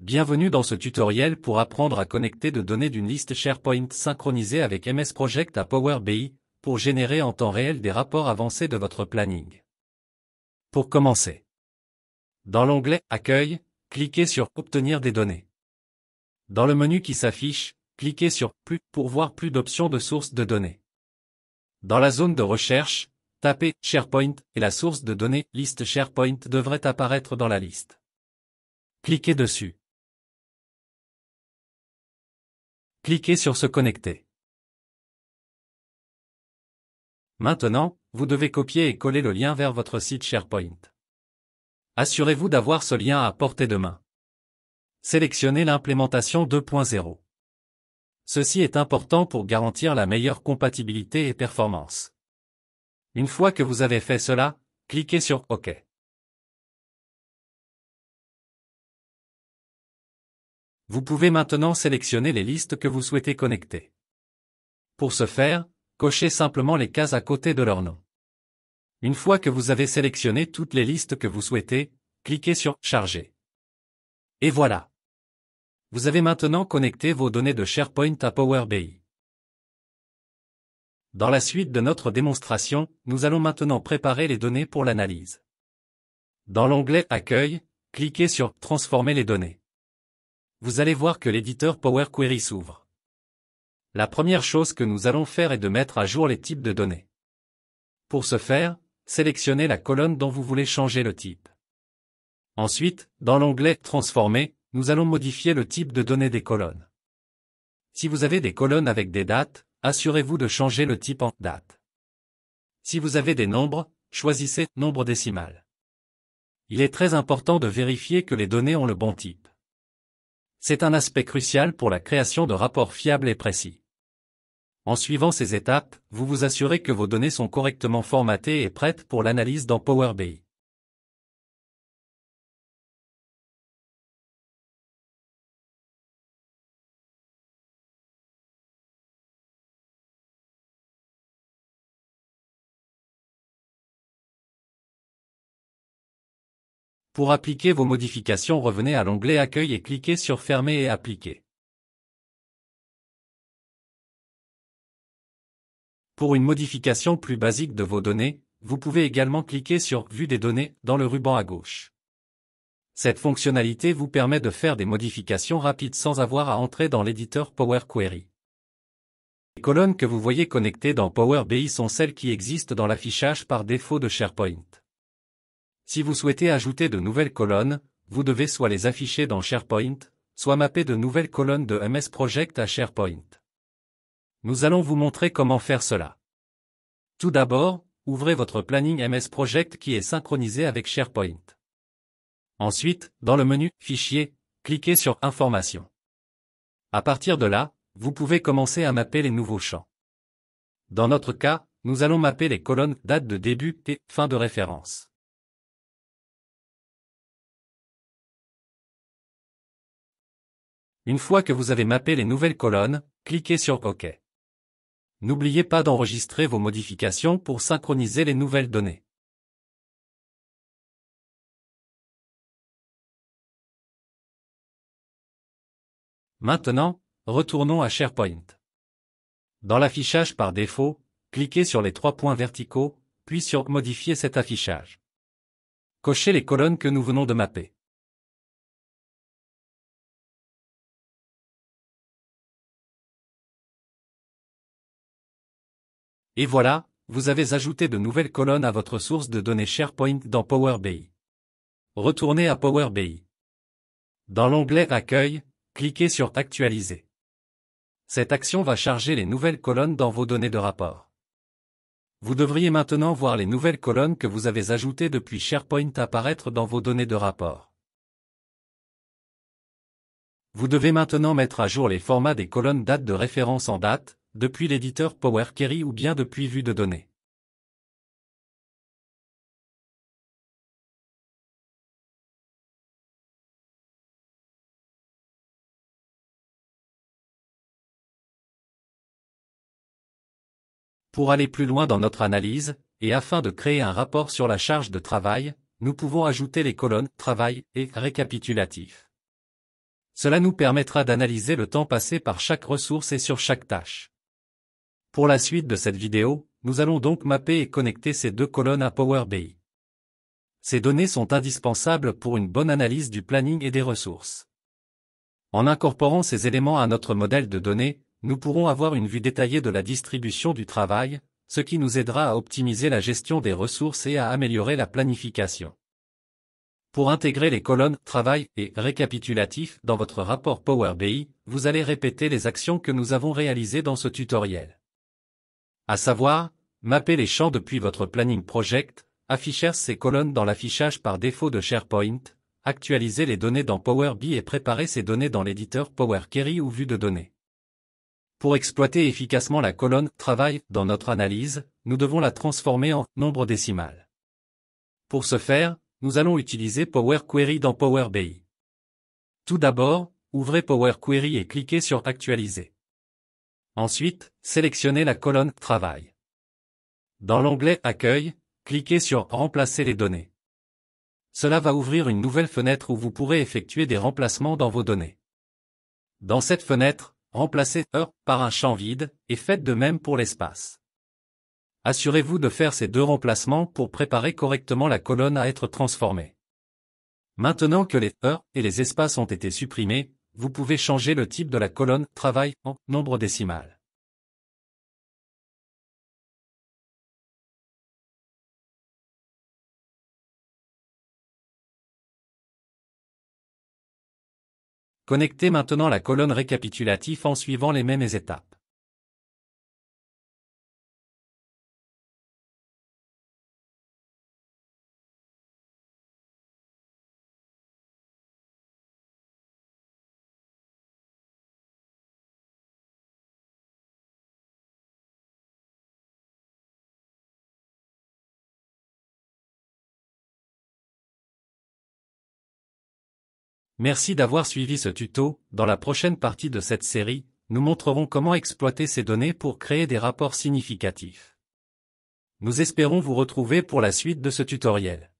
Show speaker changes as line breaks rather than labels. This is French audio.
Bienvenue dans ce tutoriel pour apprendre à connecter de données d'une liste SharePoint synchronisée avec MS Project à Power BI, pour générer en temps réel des rapports avancés de votre planning. Pour commencer, dans l'onglet Accueil, cliquez sur Obtenir des données. Dans le menu qui s'affiche, cliquez sur Plus pour voir plus d'options de sources de données. Dans la zone de recherche, tapez SharePoint et la source de données liste SharePoint devrait apparaître dans la liste. Cliquez dessus.
Cliquez sur Se connecter. Maintenant, vous devez copier et coller le lien vers
votre site SharePoint. Assurez-vous d'avoir ce lien à portée de main. Sélectionnez l'implémentation 2.0. Ceci est important pour garantir
la meilleure compatibilité et performance. Une fois que vous avez fait cela, cliquez sur OK. Vous pouvez maintenant sélectionner les listes que vous souhaitez connecter.
Pour ce faire, cochez simplement les cases à côté de leur nom. Une fois que vous avez sélectionné toutes les listes que vous souhaitez, cliquez sur Charger. Et voilà. Vous avez maintenant connecté vos données de SharePoint à Power BI. Dans la suite de notre démonstration, nous allons maintenant préparer les données pour l'analyse. Dans l'onglet Accueil, cliquez sur Transformer les données vous allez voir que l'éditeur Power Query s'ouvre. La première chose que nous allons faire est de mettre à jour les types de données. Pour ce faire, sélectionnez la colonne dont vous voulez changer le type. Ensuite, dans l'onglet Transformer, nous allons modifier le type de données des colonnes. Si vous avez des colonnes avec des dates, assurez-vous de changer le type en date. Si vous avez des nombres, choisissez nombre décimal. Il est très important de vérifier que les données ont le bon type. C'est un aspect crucial pour la création de rapports fiables et précis. En suivant ces étapes, vous vous assurez que vos données sont correctement formatées et prêtes pour l'analyse dans
Power BI. Pour appliquer vos modifications revenez à l'onglet Accueil et cliquez sur Fermer et Appliquer. Pour une modification plus basique de vos données, vous pouvez également cliquer
sur Vue des données dans le ruban à gauche. Cette fonctionnalité vous permet de faire des modifications rapides sans avoir à entrer dans l'éditeur Power Query. Les colonnes que vous voyez connectées dans Power BI sont celles qui existent dans l'affichage par défaut de SharePoint. Si vous souhaitez ajouter de nouvelles colonnes, vous devez soit les afficher dans SharePoint, soit mapper de nouvelles colonnes de MS Project à SharePoint. Nous allons vous montrer comment faire cela. Tout d'abord, ouvrez votre planning MS Project qui est synchronisé avec SharePoint. Ensuite, dans le menu Fichier, cliquez sur Informations. À partir de là, vous pouvez commencer à mapper les nouveaux champs.
Dans notre cas, nous allons mapper les colonnes date de début et fin de référence. Une fois que vous avez mappé les nouvelles colonnes, cliquez sur OK. N'oubliez pas d'enregistrer vos modifications pour synchroniser les nouvelles données. Maintenant, retournons à SharePoint. Dans
l'affichage par défaut, cliquez sur les trois points verticaux, puis sur Modifier cet affichage.
Cochez les colonnes que nous venons de mapper. Et voilà, vous avez ajouté de nouvelles colonnes à votre source de données
SharePoint dans Power BI. Retournez à Power BI. Dans l'onglet Accueil, cliquez sur Actualiser. Cette action va charger les nouvelles colonnes dans vos données de rapport. Vous devriez maintenant voir les nouvelles colonnes que vous avez ajoutées depuis SharePoint apparaître dans vos données de rapport. Vous devez maintenant mettre à jour les formats des colonnes date de référence en date, depuis
l'éditeur Power Query ou bien depuis vue de données. Pour aller plus loin dans notre analyse, et afin de créer un rapport sur la charge
de travail, nous pouvons ajouter les colonnes « Travail » et « Récapitulatif ». Cela nous permettra d'analyser le temps passé par chaque ressource et sur chaque tâche. Pour la suite de cette vidéo, nous allons donc mapper et connecter ces deux colonnes à Power BI. Ces données sont indispensables pour une bonne analyse du planning et des ressources. En incorporant ces éléments à notre modèle de données, nous pourrons avoir une vue détaillée de la distribution du travail, ce qui nous aidera à optimiser la gestion des ressources et à améliorer la planification. Pour intégrer les colonnes Travail et Récapitulatif dans votre rapport Power BI, vous allez répéter les actions que nous avons réalisées dans ce tutoriel. À savoir, mapper les champs depuis votre planning project, afficher ces colonnes dans l'affichage par défaut de SharePoint, actualiser les données dans Power BI et préparer ces données dans l'éditeur Power Query ou vue de données. Pour exploiter efficacement la colonne Travail dans notre analyse, nous devons la transformer en nombre décimal. Pour ce faire, nous allons utiliser Power Query dans Power BI. Tout d'abord, ouvrez Power Query et cliquez sur Actualiser. Ensuite, sélectionnez la colonne Travail. Dans l'onglet Accueil, cliquez sur Remplacer les données. Cela va ouvrir une nouvelle fenêtre où vous pourrez effectuer des remplacements dans vos données. Dans cette fenêtre, remplacez Heures » par un champ vide et faites de même pour l'espace. Assurez-vous de faire ces deux remplacements pour préparer correctement la colonne à être transformée. Maintenant que les heures et les espaces ont été
supprimés, vous pouvez changer le type de la colonne Travail en nombre décimal. Connectez maintenant la colonne récapitulatif en suivant les mêmes étapes. Merci d'avoir suivi
ce tuto, dans la prochaine partie de cette série, nous montrerons comment exploiter ces données pour créer
des rapports significatifs. Nous espérons vous retrouver pour la suite de ce tutoriel.